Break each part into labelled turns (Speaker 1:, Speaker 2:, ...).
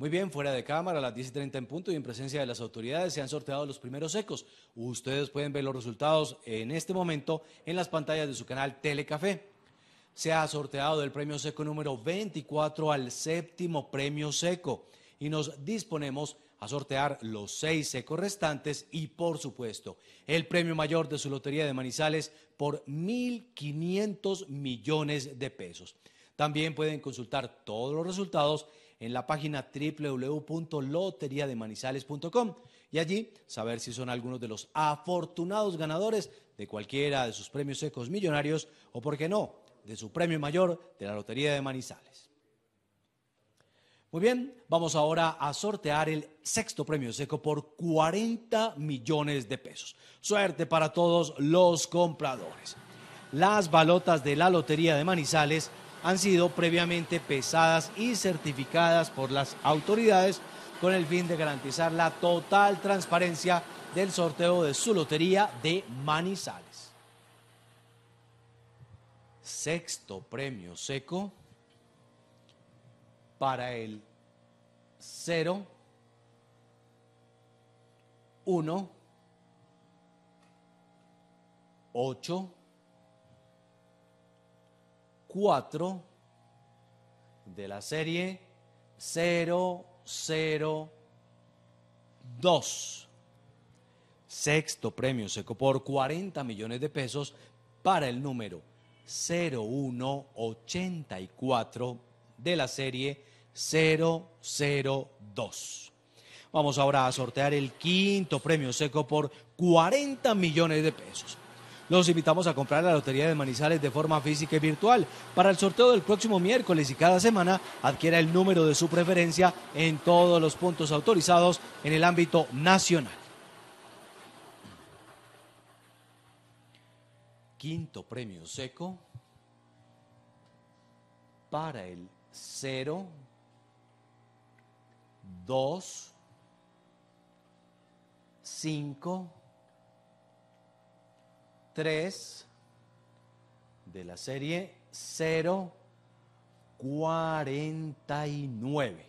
Speaker 1: Muy bien, fuera de cámara, a las 10 30 en punto y en presencia de las autoridades se han sorteado los primeros secos. Ustedes pueden ver los resultados en este momento en las pantallas de su canal Telecafé. Se ha sorteado el premio seco número 24 al séptimo premio seco y nos disponemos a sortear los seis secos restantes y, por supuesto, el premio mayor de su lotería de Manizales por 1.500 millones de pesos. También pueden consultar todos los resultados en la página www.loteriademanizales.com y allí saber si son algunos de los afortunados ganadores de cualquiera de sus premios secos millonarios o, por qué no, de su premio mayor de la Lotería de Manizales. Muy bien, vamos ahora a sortear el sexto premio seco por 40 millones de pesos. Suerte para todos los compradores. Las balotas de la Lotería de Manizales han sido previamente pesadas y certificadas por las autoridades con el fin de garantizar la total transparencia del sorteo de su lotería de Manizales. Sexto premio seco para el 0, 1, 8, 4 de la serie 002. Sexto premio seco por 40 millones de pesos para el número 0184 de la serie 002. Vamos ahora a sortear el quinto premio seco por 40 millones de pesos. Los invitamos a comprar la Lotería de Manizales de forma física y virtual. Para el sorteo del próximo miércoles y cada semana, adquiera el número de su preferencia en todos los puntos autorizados en el ámbito nacional. Quinto premio seco para el 0, 2, 5, de la serie 049.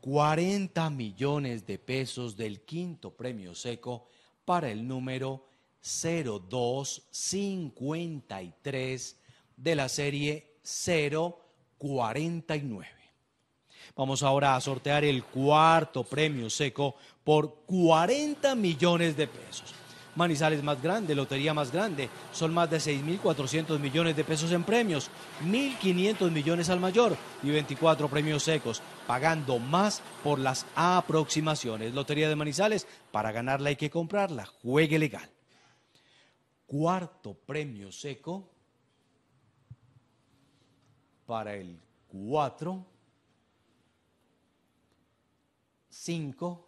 Speaker 1: 40 millones de pesos del quinto premio seco para el número 0253 de la serie 049. Vamos ahora a sortear el cuarto premio seco por 40 millones de pesos. Manizales más grande, Lotería más grande. Son más de 6.400 millones de pesos en premios, 1.500 millones al mayor y 24 premios secos, pagando más por las aproximaciones. Lotería de Manizales, para ganarla hay que comprarla. Juegue legal. Cuarto premio seco para el 4, 5,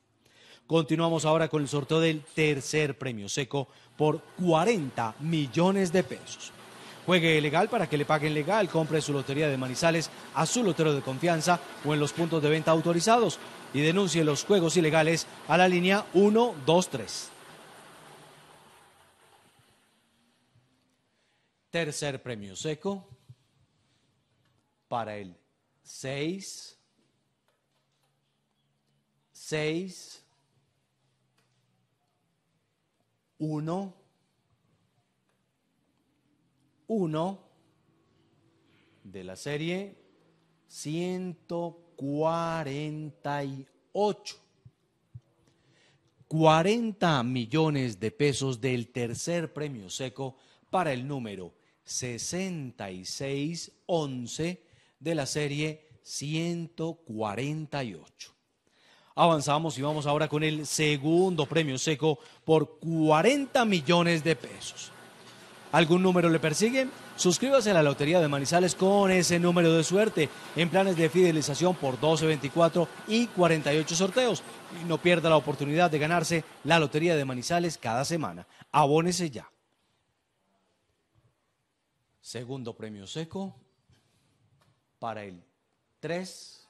Speaker 1: Continuamos ahora con el sorteo del tercer premio seco por 40 millones de pesos. Juegue legal para que le paguen legal, compre su lotería de manizales a su lotero de confianza o en los puntos de venta autorizados y denuncie los juegos ilegales a la línea 123. Tercer premio seco para el 6, 6, Uno, uno de la serie 148. 40 millones de pesos del tercer premio seco para el número once de la serie 148. Avanzamos y vamos ahora con el segundo premio seco por 40 millones de pesos. ¿Algún número le persigue? Suscríbase a la Lotería de Manizales con ese número de suerte en planes de fidelización por 12, 24 y 48 sorteos. Y no pierda la oportunidad de ganarse la Lotería de Manizales cada semana. Abónese ya. Segundo premio seco para el 3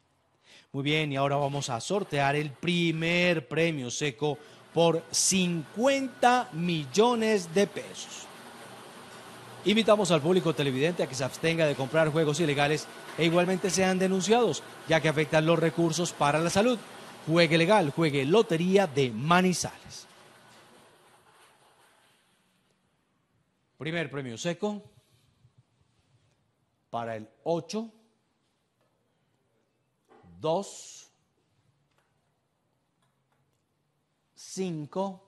Speaker 1: Muy bien, y ahora vamos a sortear el primer premio seco por 50 millones de pesos. Invitamos al público televidente a que se abstenga de comprar juegos ilegales e igualmente sean denunciados, ya que afectan los recursos para la salud. Juegue legal, juegue Lotería de Manizales. Primer premio seco para el 8. 2, 5,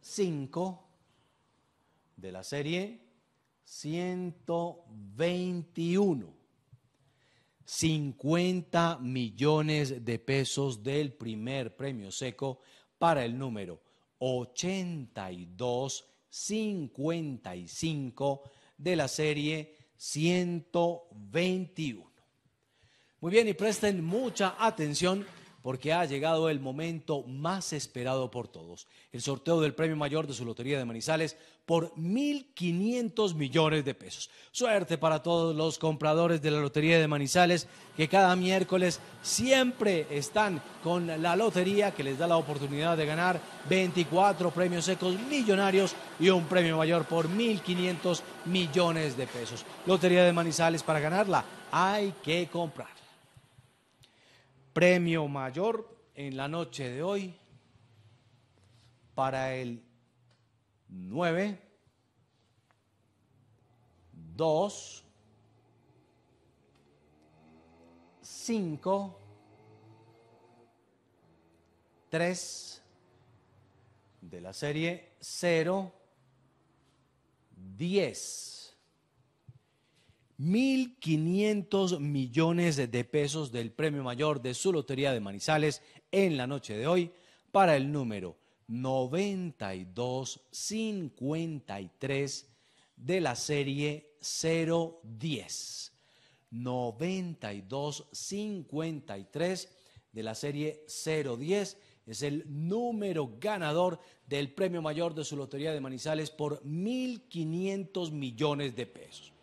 Speaker 1: 5 de la serie 121. 50 millones de pesos del primer premio seco para el número 8255 de la serie 121. Muy bien, y presten mucha atención porque ha llegado el momento más esperado por todos, el sorteo del premio mayor de su Lotería de Manizales por 1.500 millones de pesos. Suerte para todos los compradores de la Lotería de Manizales que cada miércoles siempre están con la lotería que les da la oportunidad de ganar 24 premios secos millonarios y un premio mayor por 1.500 millones de pesos. Lotería de Manizales para ganarla hay que comprar premio mayor en la noche de hoy para el 9, 2, 5, 3 de la serie 0, 10. 1.500 millones de pesos del premio mayor de su lotería de Manizales en la noche de hoy para el número 9253 de la serie 010. 9253 de la serie 010 es el número ganador del premio mayor de su lotería de Manizales por 1.500 millones de pesos.